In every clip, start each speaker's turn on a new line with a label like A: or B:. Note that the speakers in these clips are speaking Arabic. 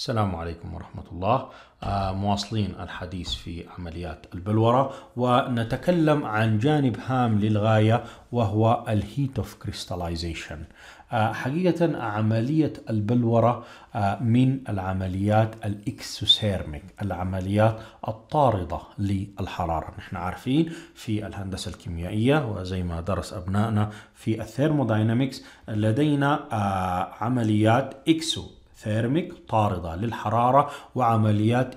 A: السلام عليكم ورحمة الله آه، مواصلين الحديث في عمليات البلورة ونتكلم عن جانب هام للغاية وهو الهيت اوف كريستاليزيشن حقيقة عملية البلورة آه، من العمليات الإكسوسيرميك العمليات الطاردة للحرارة نحن عارفين في الهندسة الكيميائية وزي ما درس أبنائنا في الثيرموداينامكس لدينا آه، عمليات إكسو ثيرميك طاردة للحرارة وعمليات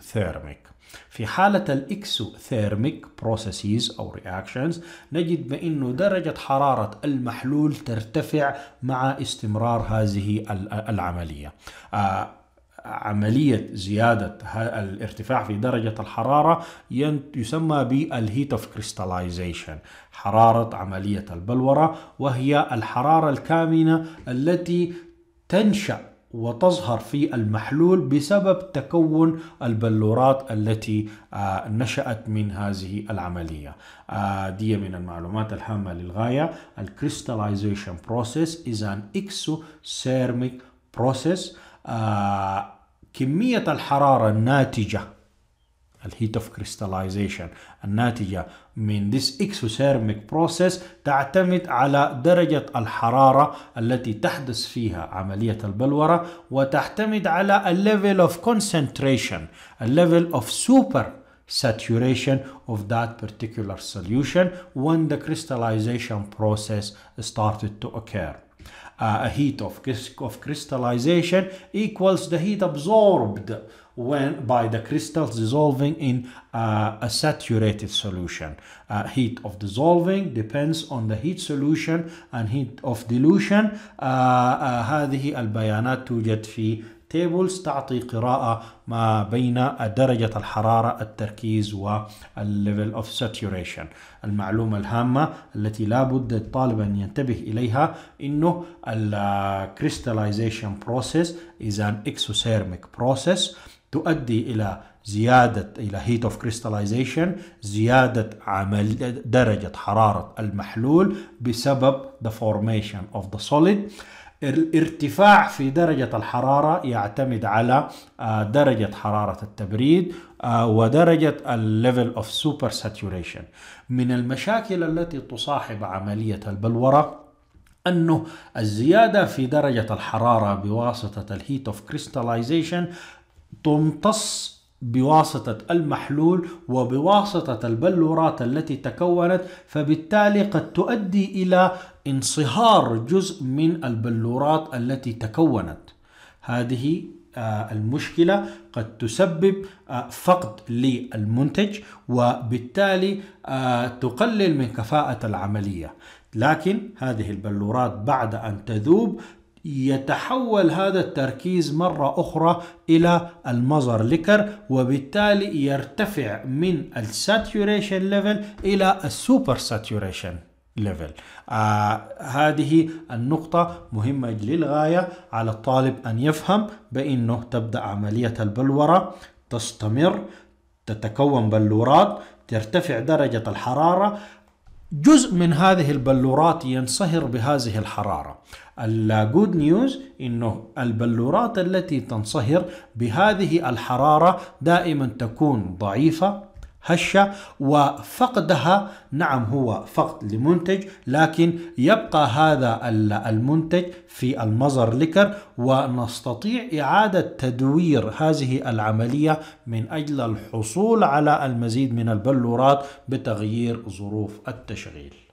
A: ثيرميك في حالة ثيرميك بروسيسز أو رياكشنز نجد بأنه درجة حرارة المحلول ترتفع مع استمرار هذه العملية آه، عملية زيادة الارتفاع في درجة الحرارة يسمى بالهيت اوف كريستاليزيشن حرارة عملية البلورة وهي الحرارة الكامنة التي تنشأ وتظهر في المحلول بسبب تكون البلورات التي آه، نشأت من هذه العملية آه، دي من المعلومات الهامة للغاية الكريستاليزيشن بروسيس is an exothermic process آه، كمية الحرارة الناتجة الهيت اوف كريستاليزيشن الناتجة من this exothermic process تعتمد على درجة الحرارة التي تحدث فيها عملية البلورة وتعتمد على a level of concentration a level of super saturation of that particular solution when the crystallization process started to occur. Uh, a heat of, of crystallization equals the heat absorbed when by the crystals dissolving in uh, a saturated solution. Uh, heat of dissolving depends on the heat solution and heat of dilution. Uh, هذه البيانات توجد في tables تعطي قراءة ما بين درجة الحرارة التركيز والليفل اوف saturation المعلومة الهامة التي لابد الطالب أن ينتبه إليها إنه الكريستاليزيشن crystallization is an exothermic process تؤدي إلى زيادة إلى heat of crystallization زيادة عمل درجة حرارة المحلول بسبب the formation of the solid الارتفاع في درجة الحرارة يعتمد على آه، درجة حرارة التبريد آه، ودرجة الليفل اوف سوبر ساتوريشن من المشاكل التي تصاحب عملية البلورة أنه الزيادة في درجة الحرارة بواسطة الهيت اوف كريستاليزيشن تمتص بواسطة المحلول وبواسطة البلورات التي تكونت فبالتالي قد تؤدي إلى انصهار جزء من البلورات التي تكونت هذه آه، المشكلة قد تسبب آه، فقد للمنتج وبالتالي آه، تقلل من كفاءة العملية لكن هذه البلورات بعد أن تذوب يتحول هذا التركيز مرة أخرى إلى المظهر ليكر وبالتالي يرتفع من الساتوريشن ليفل إلى السوبر ساتوريشن ليفل آه هذه النقطة مهمة للغاية على الطالب أن يفهم بأنه تبدأ عملية البلورة تستمر تتكون بلورات ترتفع درجة الحرارة جزء من هذه البلورات ينصهر بهذه الحرارة الجود نيوز انه البلورات التي تنصهر بهذه الحرارة دائما تكون ضعيفة هشة وفقدها نعم هو فقد لمنتج لكن يبقى هذا المنتج في المزر لكر ونستطيع إعادة تدوير هذه العملية من أجل الحصول على المزيد من البلورات بتغيير ظروف التشغيل